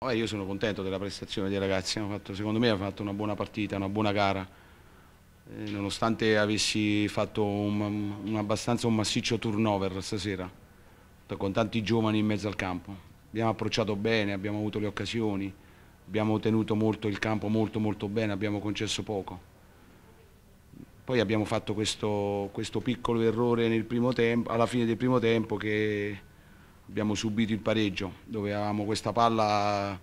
Oh, io sono contento della prestazione dei ragazzi, fatto, secondo me hanno fatto una buona partita, una buona gara. Eh, nonostante avessi fatto un, un, abbastanza un massiccio turnover stasera, con tanti giovani in mezzo al campo. Abbiamo approcciato bene, abbiamo avuto le occasioni, abbiamo tenuto molto il campo molto molto bene, abbiamo concesso poco. Poi abbiamo fatto questo, questo piccolo errore primo tempo, alla fine del primo tempo che abbiamo subito il pareggio dove avevamo questa palla eh,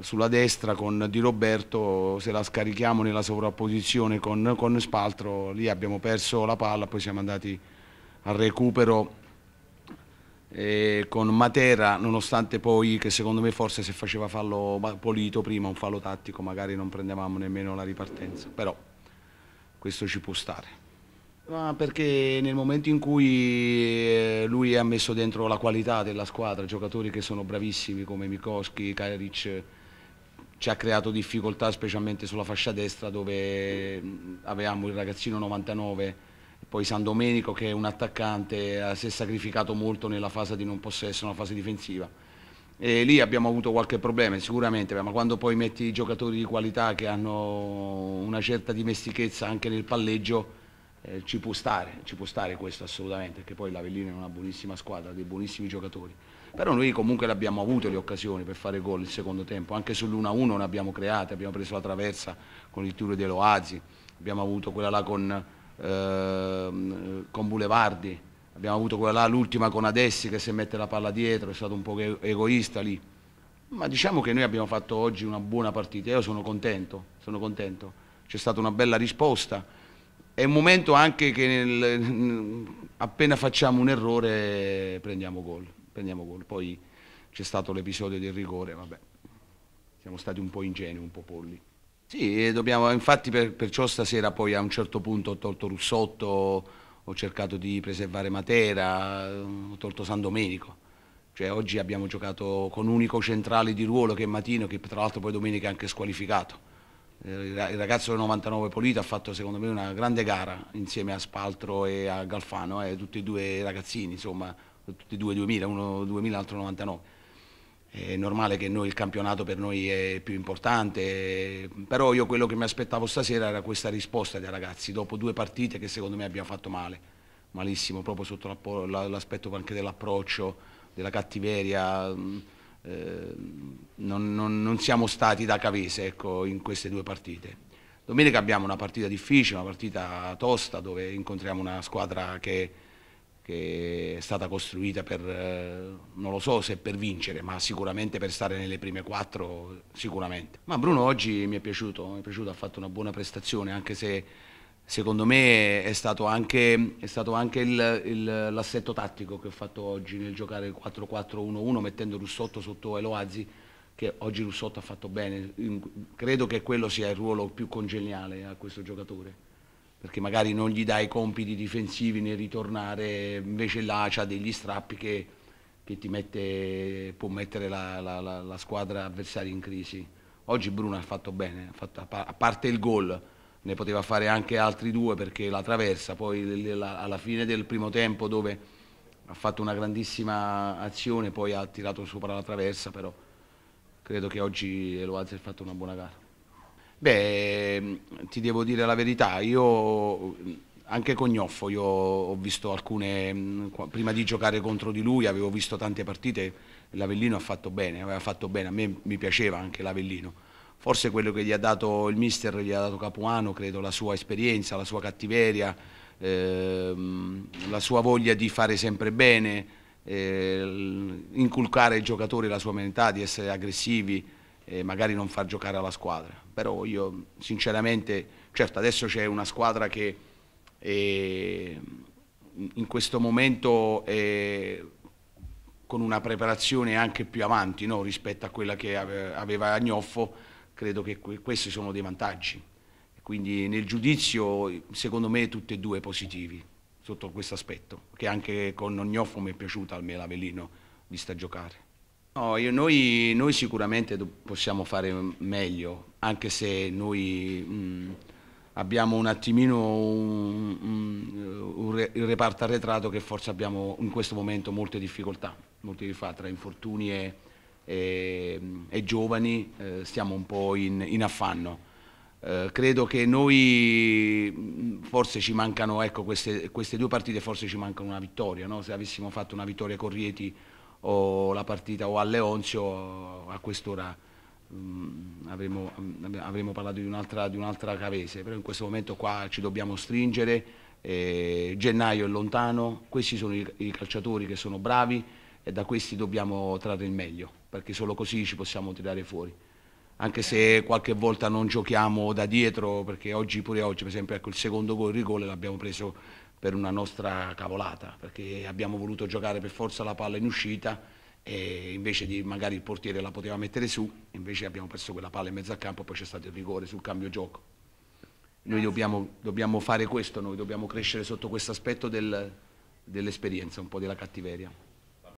sulla destra con Di Roberto, se la scarichiamo nella sovrapposizione con, con Spaltro, lì abbiamo perso la palla, poi siamo andati al recupero e con Matera, nonostante poi che secondo me forse se faceva fallo pulito prima, un fallo tattico, magari non prendevamo nemmeno la ripartenza, però questo ci può stare. Ma perché nel momento in cui eh, lui ha messo dentro la qualità della squadra, giocatori che sono bravissimi come Mikoski, Kajaric, ci ha creato difficoltà specialmente sulla fascia destra dove mm, avevamo il ragazzino 99, poi San Domenico che è un attaccante, eh, si è sacrificato molto nella fase di non possesso, nella fase difensiva. E lì abbiamo avuto qualche problema sicuramente, ma quando poi metti giocatori di qualità che hanno una certa dimestichezza anche nel palleggio, eh, ci, può stare, ci può stare questo assolutamente, perché poi l'Avellino è una buonissima squadra, dei buonissimi giocatori. Però noi comunque abbiamo avuto le occasioni per fare gol il secondo tempo, anche sull'1-1 ne abbiamo create, abbiamo preso la traversa con il tiro di Eloazi, abbiamo avuto quella là con, eh, con Bulevardi, abbiamo avuto quella là l'ultima con Adessi che si mette la palla dietro, è stato un po' egoista lì. Ma diciamo che noi abbiamo fatto oggi una buona partita, io sono contento, sono contento. C'è stata una bella risposta è un momento anche che nel, appena facciamo un errore prendiamo gol, prendiamo gol. Poi c'è stato l'episodio del rigore, vabbè, siamo stati un po' ingenui, un po' polli. Sì, dobbiamo, infatti per, perciò stasera poi a un certo punto ho tolto Russotto, ho cercato di preservare Matera, ho tolto San Domenico. Cioè, oggi abbiamo giocato con unico centrale di ruolo che è Matino, che tra l'altro poi domenica è anche squalificato eh, il ragazzo del 99 Polito ha fatto secondo me una grande gara insieme a Spaltro e a Galfano, eh, tutti e due ragazzini, insomma, tutti e due 2000, uno 2000, l'altro 99. È normale che noi, il campionato per noi è più importante, però io quello che mi aspettavo stasera era questa risposta dei ragazzi, dopo due partite che secondo me abbiamo fatto male, malissimo, proprio sotto l'aspetto anche dell'approccio, della cattiveria eh, non, non, non, siamo stati da Cavese ecco, in queste due partite. Domenica abbiamo una partita difficile, una partita tosta dove incontriamo una squadra che, che è stata costruita per, eh, non lo so se per vincere, ma sicuramente per stare nelle prime quattro, sicuramente. Ma Bruno oggi mi è piaciuto, mi è piaciuto, ha fatto una buona prestazione anche se secondo me è stato anche, anche l'assetto tattico che ho fatto oggi nel giocare il 4-4-1-1 mettendo Russotto sotto Eloazzi che oggi Russotto ha fatto bene. Credo che quello sia il ruolo più congeniale a questo giocatore, perché magari non gli dai compiti difensivi nel ritornare, invece là c'ha degli strappi che, che mette, può mettere la, la, la, la, squadra avversaria in crisi. Oggi Bruno ha fatto bene, ha fatto, a parte il gol, ne poteva fare anche altri due perché la traversa poi alla fine del primo tempo dove ha fatto una grandissima azione poi ha tirato sopra la traversa però credo che oggi Eloaz ha fatto una buona gara. Beh, ehm, ti devo dire la verità, io anche con Gnoffo io ho visto alcune, mm, prima di giocare contro di lui avevo visto tante partite, l'Avellino ha fatto bene, aveva fatto bene, a me mi piaceva anche l'Avellino forse quello che gli ha dato il mister, gli ha dato Capuano, credo, la sua esperienza, la sua cattiveria, ehm, la sua voglia di fare sempre bene, eh, inculcare ai giocatori la sua mentalità di essere aggressivi e magari non far giocare alla squadra. Però io sinceramente, certo adesso c'è una squadra che eh, in questo momento è con una preparazione anche più avanti no? rispetto a quella che aveva Agnoffo, credo che questi sono dei vantaggi. Quindi nel giudizio secondo me tutti e due positivi sotto questo aspetto, che anche con Ognoffo mi è piaciuta almeno l'Avellino vista giocare. No, io, noi, noi, sicuramente possiamo fare meglio, anche se noi mh, mm, abbiamo un attimino un, un, un, un, reparto arretrato che forse abbiamo in questo momento molte difficoltà, molte difficoltà tra infortuni e e, ehm, e giovani eh, siamo un po' in, in affanno. Eh, credo che noi forse ci mancano, ecco queste, queste due partite forse ci mancano una vittoria, no? se avessimo fatto una vittoria con Rieti o la partita o a Leonzio a quest'ora avremmo, avremmo, parlato di un'altra, di un'altra cavese, però in questo momento qua ci dobbiamo stringere, eh, gennaio è lontano, questi sono i, i calciatori che sono bravi e da questi dobbiamo trarre il meglio perché solo così ci possiamo tirare fuori. Anche se qualche volta non giochiamo da dietro, perché oggi pure oggi, per esempio, ecco, il secondo gol, il rigore l'abbiamo preso per una nostra cavolata, perché abbiamo voluto giocare per forza la palla in uscita e invece di magari il portiere la poteva mettere su, invece abbiamo perso quella palla in mezzo al campo e poi c'è stato il rigore sul cambio gioco. Noi dobbiamo, dobbiamo fare questo, noi dobbiamo crescere sotto questo aspetto del, dell'esperienza, un po' della cattiveria.